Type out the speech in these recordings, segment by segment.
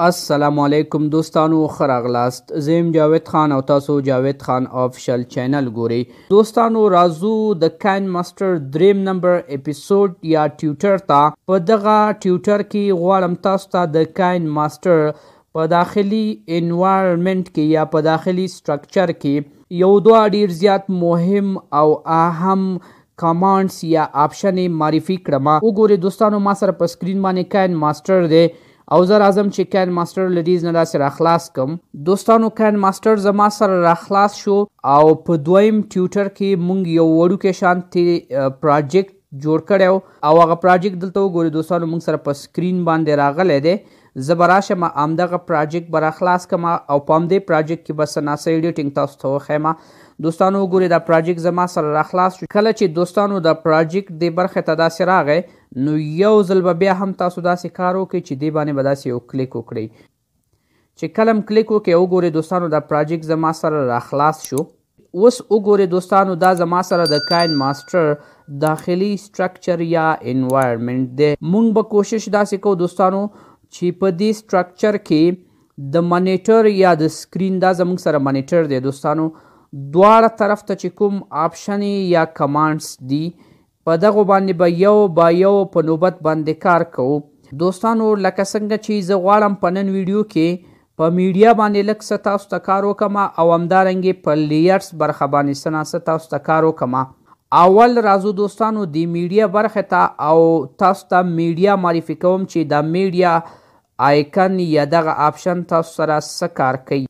السلام علیکم دوستانو خراغلاست زم جاوید خان او تاسو جاوید خان افیشل چینل ګوري دوستانو رازو د کاین ماستر دریم نمبر اپیزود یا ټیوټر تا په دغه ټیوټر کې غواړم تاسو ته د کاین ماستر په داخلي انوایرنمنت کې یا په داخلي سټرکچر کې یو دوه ډیر زیات مهم او اهم کمانډز یا آپشنې معرفي کړم وګورئ دوستانو ما سره په سکرین باندې کاین ماستر دی او زه راځم چې کین ماستر لدیز نه داسې راخلاص کم دوستانو کین ماستر زما سره راخلاص شو او په دویم ټیوټر کې مونږ یو وړوکی شانتي پروجیکټ جوړ کړی او هغه پروجیکټ دلته وګورئ دوستانو مونږ سره په سکرین باندې راغلی دی زه به راشم همدغه پراجیکټ به راخلاص کړم او په همدې پراجیکټ کې به سناسۍ ایډیټینګ تاسو ته وښیم دوستانو وګورئ دا پراجیکټ زما سره راخلاص شو کله چې دوستانو دا پراجیکټ دې برخې ته داسې راغی نو یو ځل به بیا هم تاسو داسې کار وکړئ چې دې باندې به داسې یو کلیک وکړئ چې کلم کلیک وکړئ وګورئ دوستانو دا پراجیکټ زما سره راخلاص شو اوس وګورئ دوستانو دا زما سره د کاین ماسټر داخلي سټرکچر یا انوایرمنټ دی موږ به کوشش داسې کوو دوستانو چې په دې سټرکچر کې د مانیټر یا د سکرین دا زموږ سره مانیټر دی دوستانو دواړه طرف ته چې کوم آپشنې یا کمانډس دي په دغه باندې به با یو با یو په نوبت باندې کار کوو دوستانو لکه څنګه چې زه غواړم په نن ویډیو کې په میډیا باندې لک څه تاسو ته کار وکم او همدارنګې په لیئرس برخه باندې څه نه څه تاسو ته کار وکم اول راځو دوستانو د میډیا برخه ته تا او تاسو ته میډیا معرفي کوم چې دا میډیا آیکن یا دغه آپشن تاسو سره څه کار کوي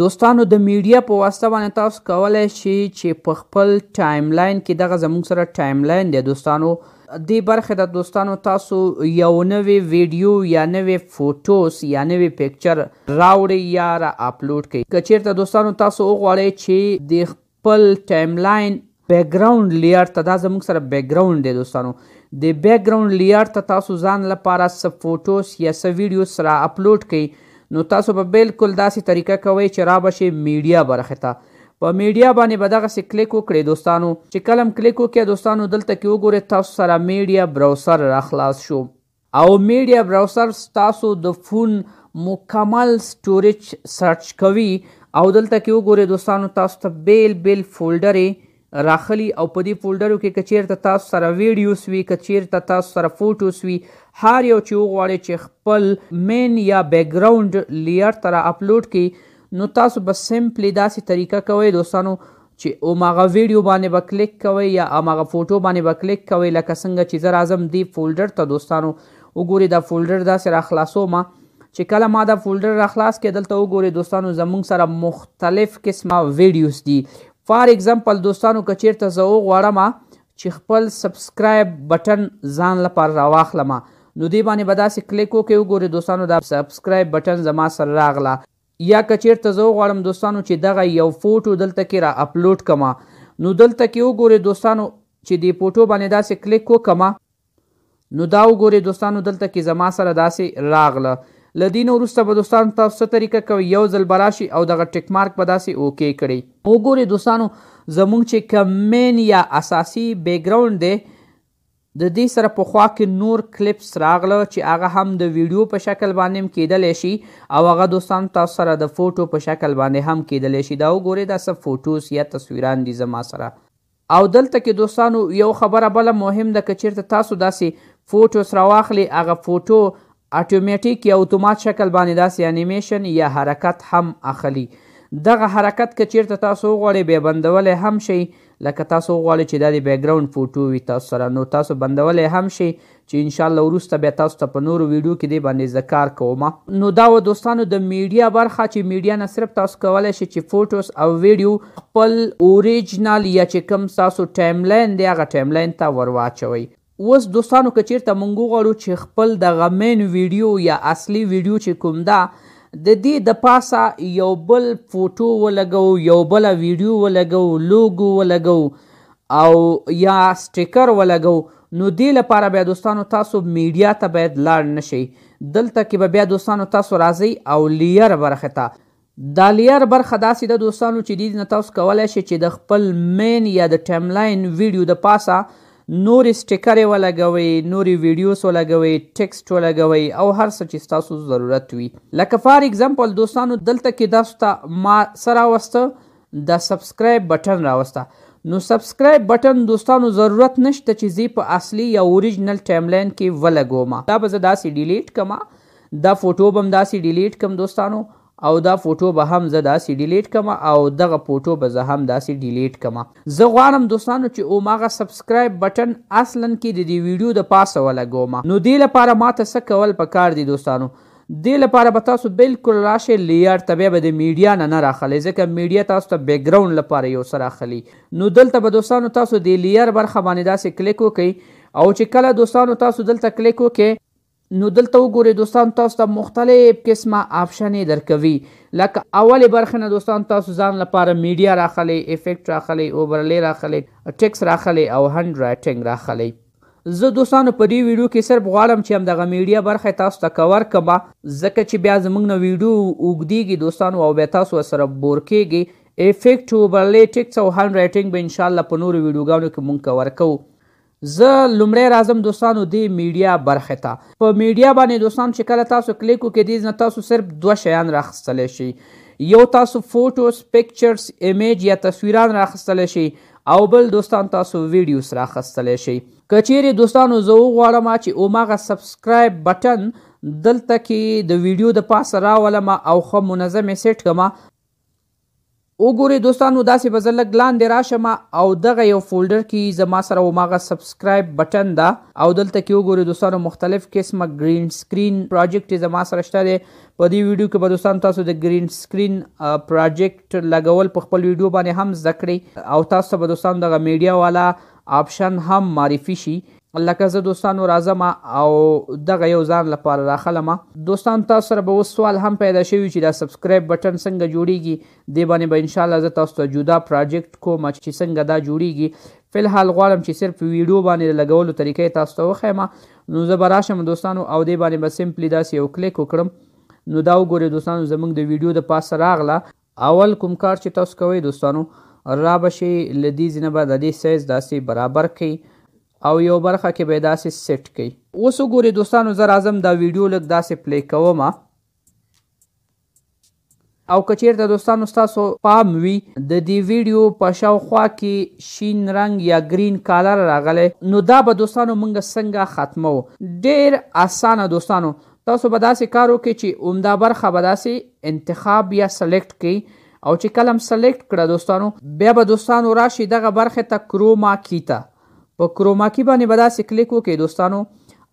دوستانو د میډیا په واسطه باندې تاسو کولای شئ چې په خپل ټایم لاین کې دغه زموږ سره ټایم لاین دی دوستانو دې برخه د دوستانو تاسو یو نوې ویډیو یا نوې فوټوس یا نوې پکچر راوړی یا را اپلوډ کړئ کچیرته دوستانو تاسو وغواړئ چې د خپل ټایم لاین بیک ګراوند لیئر ته دا زموږ سره بیک ګراوند دی دوستانو د بیک گراوند لیئر ته تاسو ځان لپاره سب فوټوس یا سب ویډیوز را اپلوډ کړئ نو تاسو به بالکل داسې طریقه کوئ چې را بشي میډیا برخه ته په میډیا باندې به دغه سي کلیک وکړئ دوستانو چې کلم کلیک وکړئ دوستانو دلته کې وګورئ تاسو سره میډیا براوزر را خلاص شو او میډیا براوزر تاسو د فون مکمل سټوریج سرچ کوي او دلته کې وګورئ دوستانو تاسو ته بیل بیل فولډرې راخلی او په دې فولډرو کې کچیر ته تاسو سره ویډیوز وي کچیر ته تاسو سره فوټوز وي هر یو چې وغواړي چې خپل مین یا بیک گراوند لیئر تر اپلوډ کړي نو تاسو بس سمپلی داسې طریقه کوئ دوستانو چې او ماغه ویډیو باندې به با کلیک کوئ یا ماغه فوټو باندې به با کلیک کوئ لکه څنګه چې زر اعظم دی فولډر ته دوستانو وګوري دا فولډر داسې را خلاصو ما چې کله ما دا فولډر را خلاص کړ دلته وګوري دوستانو زمونږ سره مختلف قسمه ویډیوز دي فار ایگزامپل دوستانو که چیرته زه وغواړم چې خپل سبسکرایب بټن ځان لپاره راواخلم نو دې باندې به داسې کلیک وکړئ وګورئ دوستانو دا سبسکرایب بټن زما سره راغله یا که چیرته زه وغواړم دوستانو چې دغه یو فوټو دلته کې را اپلوډ کما نو دلته کې وګورئ دوستانو چې دې فوټو باندې داسې کلیک وکما نو دا وګورئ دوستانو دلته کې زما سره داسې راغله لدین وروسته به دوستانو تاسو څه طریقه کوي یو ځل براشي او دغه ټیک مارک به داسې اوکی کړئ وګورئ دوستانو زمونږ چې کمین یا اساسي بیک ګراوند دی د دې سره په خوا کې نور کلیپس راغله چې هغه هم د ویډیو په شکل باندې هم کېدلی شي او هغه دوستان تاسو سره د فوټو په شکل باندې هم کېدلی شي دا وګورئ دا څه فوټوس یا تصویران دي زما سره او دلته کې دوستانو یو خبره بله مهم ده که چېرته تاسو داسې فوټوس راواخلئ هغه فوټو اتوماتیک یا اتومات شکل باندې داسې انیمیشن یا حرکت هم اخلي دغه حرکت که چیرته تاسو غواړئ به بندولې هم شي لکه تاسو غواړئ چې دا د بیکګراوند فوټو وي تاسو سره نو تاسو بندولې هم شي چې ان شاء الله وروسته به تاسو ته په نورو ویډیو کې دی باندې ذکر کوم نو دا و دوستانو د میډیا برخه چې میډیا نه صرف تاسو کولای شئ چې فوټوس او ویډیو خپل اوریجنال یا چې کوم تاسو ټایم لاین دی هغه ټایم لاین ته ورواچوي اوس دوستانو که چیرته مونږ وغواړو چې خپل دغه مین ویډیو یا اصلي ویډیو چې کوم ده د دې د پاسه یو بل فوټو ولګو یو بل ویډیو ولګو لوګو ولګو او یا سټیکر ولګو نو دې لپاره بیا دوستانو تاسو میډیا ته باید لاړ نشئ دلته کې به بیا دوستانو تاسو راځئ او لیر برخه ته دا لیر برخه داسې ده دوستانو چې دې نه تاسو کولی شئ چې د خپل مین یا د ټایملاین ویډیو د پاسه نور سټیکرې ولګوي نور ویډیوز ولګوي ټیکسټ ولګوي او هر څه چې تاسو ضرورت وي لکه فار ایگزامپل دوستانو دلته کې درسته ما سره وسته د سبسکرایب بٹن راوسته نو سبسکرایب بٹن دوستانو ضرورت نشته چې زی په اصلي یا اوریجنل ټایم لاین کې ولګوم دا به زه داسې ډیلیټ کما دا فوټو بم داسې ډیلیټ کم دوستانو او دا فوټو به هم زه داسې ډیلیټ کما او دغه فوټو به زه هم داسې ډیلیټ کما زه غواړم دوستانو چې او ماغه سبسکرایب بٹن اصلا کې د دې ویډیو د پاسه ولګوم نو دې لپاره ماته څه کول پکار دي دوستانو دې لپاره به تاسو بالکل راشه لیار تبه به د میډیا نه نه راخلی ځکه میډیا تاسو ته بیک ګراوند لپاره یو سره اخلي نو دلته به دوستانو تاسو د لیار برخه باندې داسې کلیک وکئ او چې کله دوستانو تاسو دلته کلیک وکئ نو دلته وګورئ دوستان تاسو ته مختلف قسمه آپشنې درکوي لکه اولې برخه نه دوستان تاسو ځان لپاره میډیا راخلی افیکټ راخلی اوبرلی راخلی ټیکس راخلی او هند رایټنګ راخلی زه دوستانو په دې ویډیو کې صرف غواړم چې همدغه میډیا برخه تاسو ته کور کما ځکه چې بیا زموږ نه ویډیو اوږدېږي دوستانو او بیا تاسو سره بور کېږي افیکټ اوبرلی ټیکس او هند رایټنګ به انشاءالله په نورو ویډیوګانو کې مونږ کور کوو زه لمړی راځم دوستانو دی میډیا برخه ته په میډیا باندې دوستان چې کله تاسو کلیک وکړئ دې نه تاسو صرف دوه شیان راخستلی شي یو تاسو فوټوز پکچرز ایمیج یا تصویران راخستلی شي او بل دوستان تاسو ویډیوز راخستلی شي که چیرې دوستانو زه وغواړم چې اوماغه سبسکرایب بټن دلته کې د ویډیو د پاسه راولم او ښه منظمې سیټ کړم وګورئ دوستانو داسې به زه لږ لاندې راشم او دغه یو فولډر کې زما سره هماغه سبسکرایب بټن ده او دلته کې وګورئ دوستانو مختلف قسمه ګرین سکرین پروجیکټ زما سره شته دی په دې ویډیو کې به دوستانو تاسو د ګرین سکرین پروجیکټ لګول په خپل ویډیو باندې هم زده کړئ او تاسو به دوستانو دغه میډیا والا آپشن هم معرفي شي لکه زه دوستانو راځم او دغه یو ځان لپاره راخلم دوستان تاسو سره به سوال هم پیدا شوی چې دا سبسکرایب بٹن څنګه جوړیږي دی باندې به ان شاء الله زه تاسو ته جدا پروجیکټ کوم چې څنګه دا جوړیږي فی الحال غواړم چې صرف ویډیو باندې لګولو طریقې تاسو ته وخېما نو زه به راشم دوستانو او دی باندې به سمپلی داسې یو کلیک وکړم نو دا وګورئ دوستانو زموږ د ویډیو د پاسه راغله اول کوم کار چې تاسو کوئ دوستانو را به شي له دې ځینه به د دې سایز داسې برابر کړئ او یو برخه کې به داسې سیټ کوي اوس وګورئ دوستانو زه راځم دا ویډیو لږ داسې پلی کومه او کچیرته دوستانو ستاسو پام وي د دې ویډیو په شاوخوا کې شین رنگ یا گرین کالر راغلی نو دا به دوستانو مونږ څنګه ختمو ډیر اسانه دوستانو تاسو به داسې کار وکړئ چې عمده برخه به داسې انتخاب یا سلیکټ کړئ او چې کلم سلیکټ کړه دوستانو بیا به دوستانو راشي دغه برخه ته کروما کیته په کروما کې باندې به داسې کلیک وکړئ دوستانو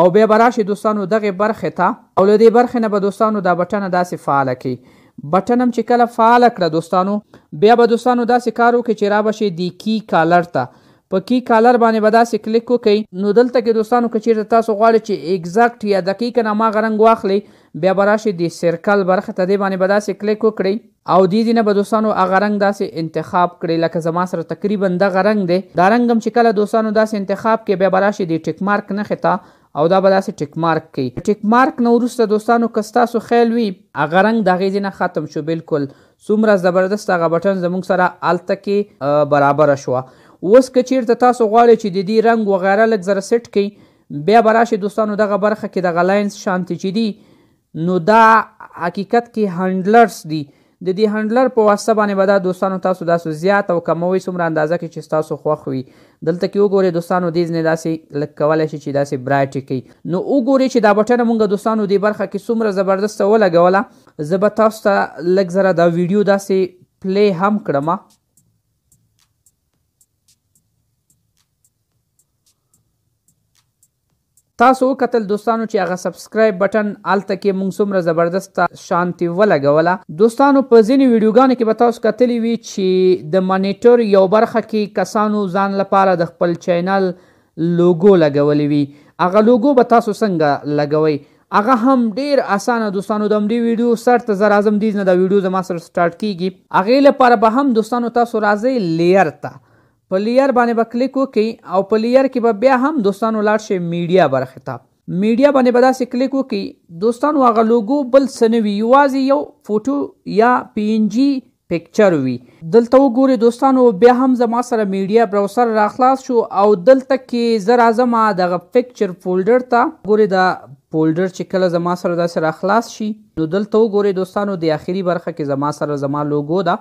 او بیا به راشئ دوستانو دغه برخې ته او له دې برخې نه به دوستانو دا بټنه داسې فعاله کړئ بټن هم چې کله فعال کړه دوستانو بیا به دوستانو داسې کار وکړي چې را بشي د کی کالر ته په کی کالر باندې به داسې کلیک وکړئ نو دلته کې دوستانو که چیرته تاسو غواړئ چې اگزیکټ یا دقیقا هماغه رنګ واخلئ بیا به راشئ د سرکل برخه ته دې باندې به داسې کلیک وکړئ او دې دې نه به دوستانو هغه رنګ داسې انتخاب کړئ لکه زما سره تقریبا دغه رنګ دی دا رنګ هم چې کله دوستانو داسې انتخاب کې بیا به راشئ د ټیک مارک نښې ته او دا به داسې ټیک مارک کوي ټیک مارک نو وروسته دوستانو که ستاسو خیل وي هغه رنګ د هغې نه ختم شو بالکل څومره زبردست هغه بټن زموږ سره هلته کې برابره شوه اوس که چیرته تاسو غواړئ چې د دې رنګ وغیره لږ زره سیټ کړئ بیا به راشئ دوستانو دغه برخه کې دغه لاینس شانتې چې دي نو دا حقیقت کې هنډلرس دي د دې هندلر په واسطه باندې به دا دوستانو تاسو داسې زیات او کموي څومره اندازه کې چې تاسو خوښ وي دلته کې وګورئ دوستانو دې ځنې داسې لږ کولی شي چې داسې برایټ کوي نو وګورئ چې دا بټنه مونږ دوستانو دې برخه کې څومره زبردسته ولګوله زه به تاسو ته لږ زره دا ویډیو داسې پلی هم کړمه تاسو کتل دوستانو چې هغه سبسکرایب بٹن الته کې مونږ څومره زبردست شانتي ولګوله دوستانو په ځینی ویډیوګانو کې به تاسو کتلی وي چې د مانیټر یو برخه کې کسانو ځان لپاره د خپل چینل لوګو لګولې وي هغه لوګو به تاسو څنګه لګوي هغه هم ډیر اسانه دوستانو د امډي ویډیو سر ته زر اعظم دیز نه دا ویډیو زما سره سٹارټ کیږي هغه لپاره به هم دوستانو تاسو راځي لیر ته تا. په لیر باندې به کلیک وکړئ او په لیر کې به بیا هم دوستانو لاړ شئ میډیا برخې ته میډیا باندې به داسې کلیک وکړئ دوستانو هغه لوګو بل څه نه وي یوازې یو فوټو یا پی ان جي پکچر وي دلته وګورئ دوستانو بیا هم زما سره میډیا براوزر راخلاص شو او دلته کې زه راځم دغه پکچر فولډر ته ګورئ دا فولډر چې کله زما سره داسې راخلاص شي نو دلته وګورئ دوستانو د آخري برخه کې زما سره زما لوګو ده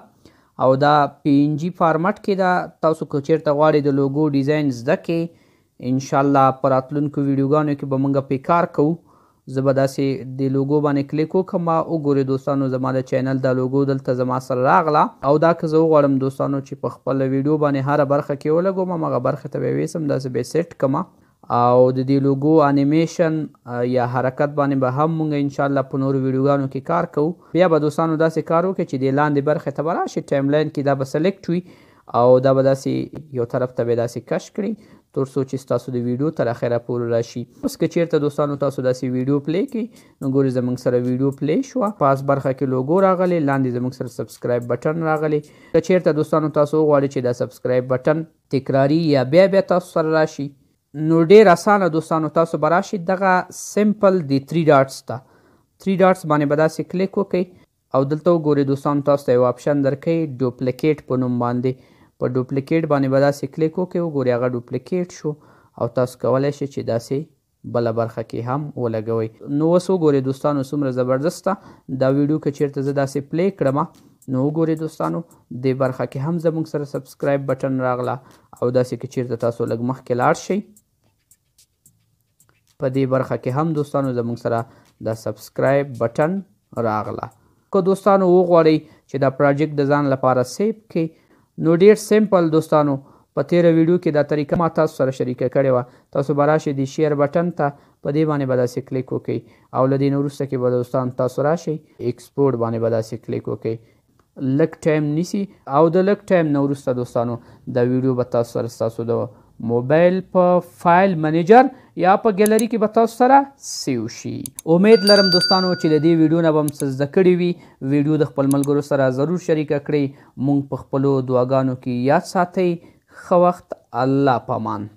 او دا پی ان جی فارمټ کې دا تاسو که چیرته غواړئ د لوګو ډیزاین زده کړئ ان شاء الله په راتلونکو ویډیوګانو کې به موږ پې کار کوو زه به داسې د لوګو باندې کلیک وکړم وګورئ دوستانو زما د چینل دا لوګو دلته زما سره راغله او دا که زه وغواړم دوستانو چې په خپله ویډیو باندې هره برخه کې ولګوم هغه برخه ته به یې ویسم داسې به یې سیټ کړم او د دې لوګو انیمیشن یا حرکت باندې به هم مونږ ان شاء الله په نورو ویډیوګانو کې کار کوو بیا به دوستانو داسې کار وکړي چې د لاندې برخه ته به راشي ټایم لاین کې دا به سلیکټ وي او دا به داسې یو طرف ته به داسې کش کړي تر څو چې تاسو د ویډیو تر اخره پورې راشي اوس که چیرته دوستانو تاسو داسې ویډیو پلی کی نو ګورئ زموږ سره ویډیو پلی شو پاس برخه کې لوګو راغلی لاندې زموږ سره سبسکرایب بټن راغلی که چیرته دوستانو تاسو غواړئ چې دا سبسکرایب بټن تکراری یا بیا بیا تاسو سره راشي نو ډیر اسانه دوستانو تاسو براشي دغه سیمپل دی 3 ډاټس ته 3 ډاټس باندې به داسې کلیک وکړئ او دلته وګورئ دوستانو تاسو ته یو آپشن درکوي ډوپلیکیټ په نوم باندې په ډوپلیکیټ باندې به داسې کلیک وکړئ وګورئ هغه ډوپلیکیټ شو او تاسو کولی شئ چې داسې بله برخه کې هم ولګوي نو اوس وګورئ دوستانو څومره زبردسته دا ویډیو که چیرته زه داسې پلی کړمه نو وګورئ دوستانو دې برخه کې هم زموږ سره سبسکرایب بټن راغله او داسې که چیرته تاسو لږ مخکې لاړ شئ په دې برخه کې هم دوستانو زموږ سره د سبسکرایب بټن راغله که دوستانو وغواړئ چې دا پروجیکټ د ځان لپاره سیف کړئ نو ډیر سیمپل دوستانو په تیره ویډیو کې دا طریقه ما تاسو سره شریکه کړې وه تاسو به راشئ د شیر بټن ته په دې باندې به داسې کلیک وکړئ او له دې نه وروسته کې به دوستان تاسو راشئ اکسپورټ باندې به داسې کلیک وکړئ لږ ټایم نیسی او د لږ ټایم نه وروسته دوستانو دا ویډیو به تاسو سره ستاسو د موبایل په فایل منیجر یا په ګلری کې به تاسو سره سیو شي امید لرم دوستانو چې د دې ویډیو نه به م زده کړي وي ویډیو د خپل ملګرو سره ضرور شریکه کړئ موږ په خپلو دعاګانو کې یاد ساتئ ښه وخت الله پامان